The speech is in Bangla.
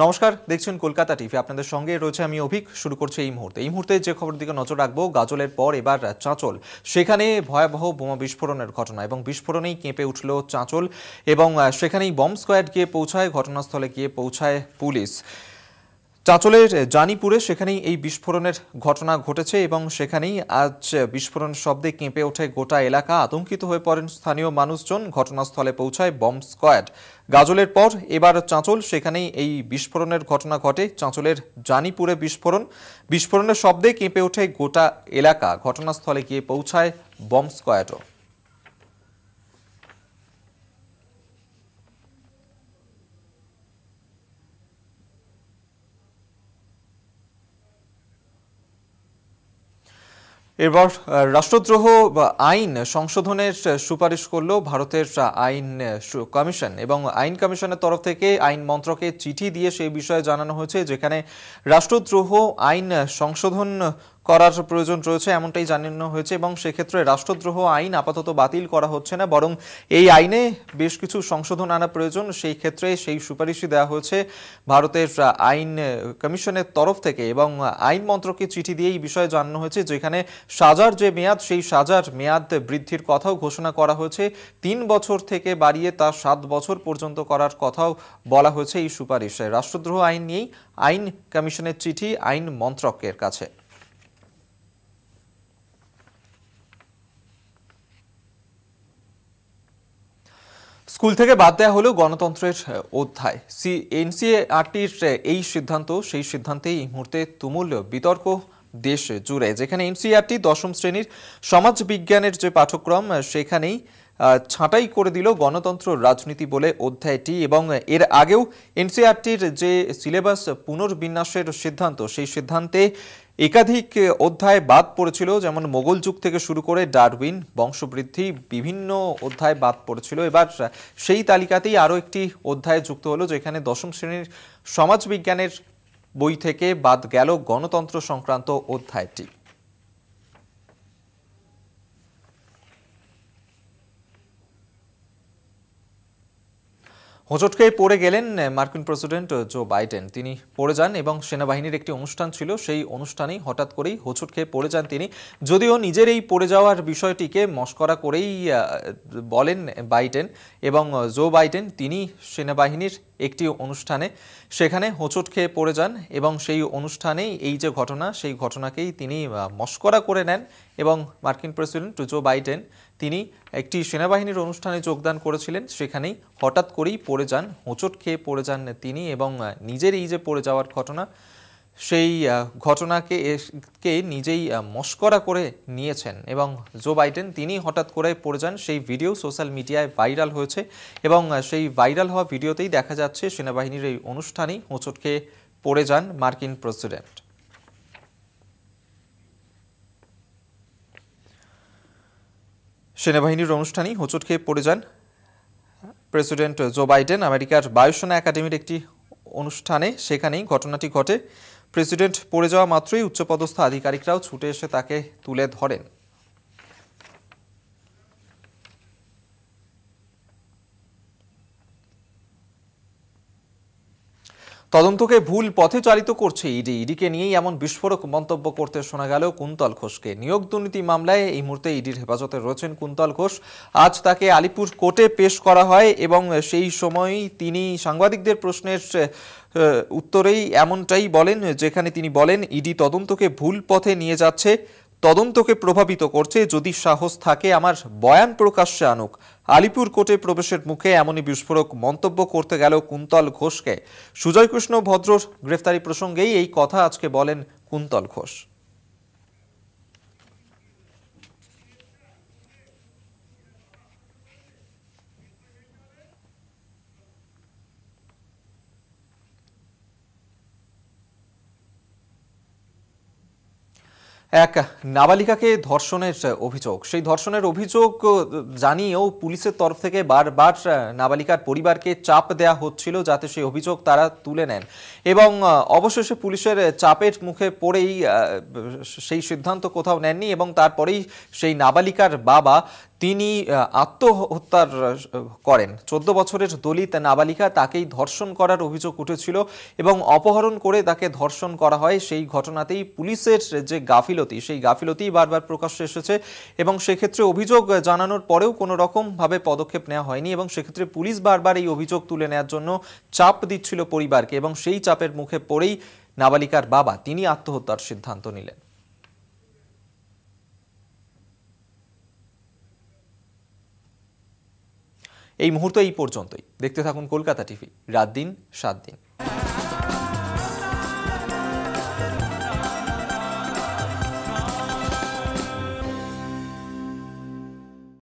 নমস্কার দেখছেন কলকাতা টিভি আপনাদের সঙ্গে রয়েছে আমি অভিক শুরু করছি এই মুহূর্তে এই মুহূর্তে যে খবর দিকে নজর রাখবো গাজলের পর এবার চাঁচল সেখানে ভয়াবহ বোমা বিস্ফোরণের ঘটনা এবং বিস্ফোরণেই কেঁপে উঠল চাঁচল এবং সেখানেই বম্ব স্কোয়াড গিয়ে পৌঁছায় ঘটনাস্থলে গিয়ে পৌঁছায় পুলিশ চাঁচলের জানিপুরে সেখানেই এই বিস্ফোরণের ঘটনা ঘটেছে এবং সেখানেই আজ বিস্ফোরণ শব্দে কেঁপে ওঠে গোটা এলাকা আতঙ্কিত হয়ে পড়েন স্থানীয় মানুষজন ঘটনাস্থলে পৌঁছায় বম্ব স্কোয়াড গাজলের পর এবার চাঁচল সেখানেই এই বিস্ফোরণের ঘটনা ঘটে চাঁচলের জানিপুরে বিস্ফোরণ বিস্ফোরণের শব্দে কেঁপে ওঠে গোটা এলাকা ঘটনাস্থলে গিয়ে পৌঁছায় বম্ব স্কোয়াডও এবার রাষ্ট্রদ্রোহ আইন সংশোধনের সুপারিশ করলো ভারতের আইন কমিশন এবং আইন কমিশনের তরফ থেকে আইন মন্ত্রকে চিঠি দিয়ে সেই বিষয়ে জানানো হয়েছে যেখানে রাষ্ট্রদ্রোহ আইন সংশোধন করার প্রয়োজন রয়েছে এমনটাই জানানো হয়েছে এবং সেক্ষেত্রে রাষ্ট্রদ্রোহ আইন আপাতত বাতিল করা হচ্ছে না বরং এই আইনে বেশ কিছু সংশোধন আনা প্রয়োজন সেই ক্ষেত্রে সেই সুপারিশই দেওয়া হয়েছে ভারতের আইন কমিশনের তরফ থেকে এবং আইন মন্ত্রকে চিঠি দিয়ে এই বিষয়ে জানানো হয়েছে যেখানে সাজার যে মেয়াদ সেই সাজার মেয়াদ বৃদ্ধির কথাও ঘোষণা করা হয়েছে তিন বছর থেকে বাড়িয়ে তা সাত বছর পর্যন্ত করার কথাও বলা হয়েছে এই সুপারিশে রাষ্ট্রদ্রোহ আইন নিয়েই আইন কমিশনের চিঠি আইন মন্ত্রকের কাছে স্কুল থেকে বাদ দেওয়া হলেও গণতন্ত্রের অধ্যায় সি এনসিএআরটির এই সিদ্ধান্ত সেই সিদ্ধান্তে এই মুহূর্তে তুমুল বিতর্ক দেশ জুড়ে যেখানে এনসিআরটি দশম শ্রেণীর সমাজ বিজ্ঞানের যে পাঠ্যক্রম সেখানেই ছাঁটাই করে দিল গণতন্ত্র রাজনীতি বলে অধ্যায়টি এবং এর আগেও এনসিআরটির যে সিলেবাস পুনর্বিন্যাসের সিদ্ধান্ত সেই সিদ্ধান্তে একাধিক অধ্যায় বাদ পড়েছিল যেমন মোগল যুগ থেকে শুরু করে ডারউইন বংশবৃদ্ধি বিভিন্ন অধ্যায় বাদ পড়েছিল এবার সেই তালিকাতেই আরও একটি অধ্যায় যুক্ত হলো যেখানে দশম শ্রেণীর সমাজবিজ্ঞানের বই থেকে বাদ গেল গণতন্ত্র সংক্রান্ত অধ্যায়টি হোঁচট খেয়ে পড়ে গেলেন মার্কিন প্রেসিডেন্ট জো বাইডেন তিনি পড়ে যান এবং সেনাবাহিনীর একটি অনুষ্ঠান ছিল সেই অনুষ্ঠানেই হঠাৎ করেই হোঁচট খেয়ে পড়ে যান তিনি যদিও নিজের এই পড়ে যাওয়ার বিষয়টিকে মস্করা করেই বলেন বাইডেন এবং জো বাইডেন তিনি সেনাবাহিনীর একটি অনুষ্ঠানে সেখানে হোঁচট খেয়ে পড়ে যান এবং সেই অনুষ্ঠানেই এই যে ঘটনা সেই ঘটনাকেই তিনি মস্করা করে নেন এবং মার্কিন প্রেসিডেন্ট জো বাইডেন তিনি একটি সেনাবাহিনীর অনুষ্ঠানে যোগদান করেছিলেন সেখানেই হঠাৎ করেই পড়ে যান হোঁচট খেয়ে পড়ে যান তিনি এবং নিজের এই যে পড়ে যাওয়ার ঘটনা সেই ঘটনাকে কে নিজেই মস্করা করে নিয়েছেন এবং জো বাইডেন তিনি হঠাৎ করে পড়ে যান সেই ভিডিও সোশ্যাল মিডিয়ায় ভাইরাল হয়েছে এবং সেই ভাইরাল হওয়া ভিডিওতেই দেখা যাচ্ছে সেনাবাহিনীর এই অনুষ্ঠানেই হোঁচট খেয়ে পড়ে যান মার্কিন প্রেসিডেন্ট সেনাবাহিনীর অনুষ্ঠানেই হোঁচট খেয়ে পড়ে যান প্রেসিডেন্ট জো বাইডেন আমেরিকার বায়ুসেনা একাডেমির একটি অনুষ্ঠানে সেখানেই ঘটনাটি ঘটে প্রেসিডেন্ট পড়ে যাওয়া মাত্রই উচ্চপদস্থ আধিকারিকরাও ছুটে এসে তাকে তুলে ধরেন তদন্তকে ভুল পথে চালিত করছে ইডি ইডিকে নিয়েই এমন বিস্ফোরক মন্তব্য করতে শোনা গেল কুন্তল ঘোষকে নিয়োগ দুর্নীতি মামলায় এই মুহূর্তে ইডির হেফাজতে রয়েছেন কুন্তল ঘোষ আজ তাকে আলিপুর কোর্টে পেশ করা হয় এবং সেই সময় তিনি সাংবাদিকদের প্রশ্নের উত্তরেই এমনটাই বলেন যেখানে তিনি বলেন ইডি তদন্তকে ভুল পথে নিয়ে যাচ্ছে তদন্তকে প্রভাবিত করছে যদি সাহস থাকে আমার বয়ান প্রকাশ্যে আনুক আলিপুর কোর্টে প্রবেশের মুখে এমনই বিস্ফোরক মন্তব্য করতে গেল কুন্তল ঘোষকে সুজয়কৃষ্ণ ভদ্র গ্রেফতারি প্রসঙ্গেই এই কথা আজকে বলেন কুন্তল ঘোষ এক নাবালিকাকে ধর্ষণের অভিযোগ সেই ধর্ষণের অভিযোগ জানিয়েও পুলিশের তরফ থেকে বারবার নাবালিকার পরিবারকে চাপ দেয়া হচ্ছিল যাতে সেই অভিযোগ তারা তুলে নেন এবং অবশেষে পুলিশের চাপের মুখে পড়েই সেই সিদ্ধান্ত কোথাও নেননি এবং তারপরেই সেই নাবালিকার বাবা তিনি আত্মহত্যার করেন চোদ্দ বছরের দলিত নাবালিকা তাকেই ধর্ষণ করার অভিযোগ উঠেছিল এবং অপহরণ করে তাকে ধর্ষণ করা হয় সেই ঘটনাতেই পুলিশের যে গাফিলতি সেই গাফিলতি বারবার প্রকাশ্যে এসেছে এবং সেক্ষেত্রে অভিযোগ জানানোর পরেও কোনো রকমভাবে পদক্ষেপ নেওয়া হয়নি এবং সেক্ষেত্রে পুলিশ বারবার এই অভিযোগ তুলে নেওয়ার জন্য চাপ দিচ্ছিল পরিবারকে এবং সেই চাপের মুখে পড়েই নাবালিকার বাবা তিনি আত্মহত্যার সিদ্ধান্ত নিলেন এই মুহূর্ত এই পর্যন্তই দেখতে থাকুন কলকাতা টিভি রাত দিন সাত দিন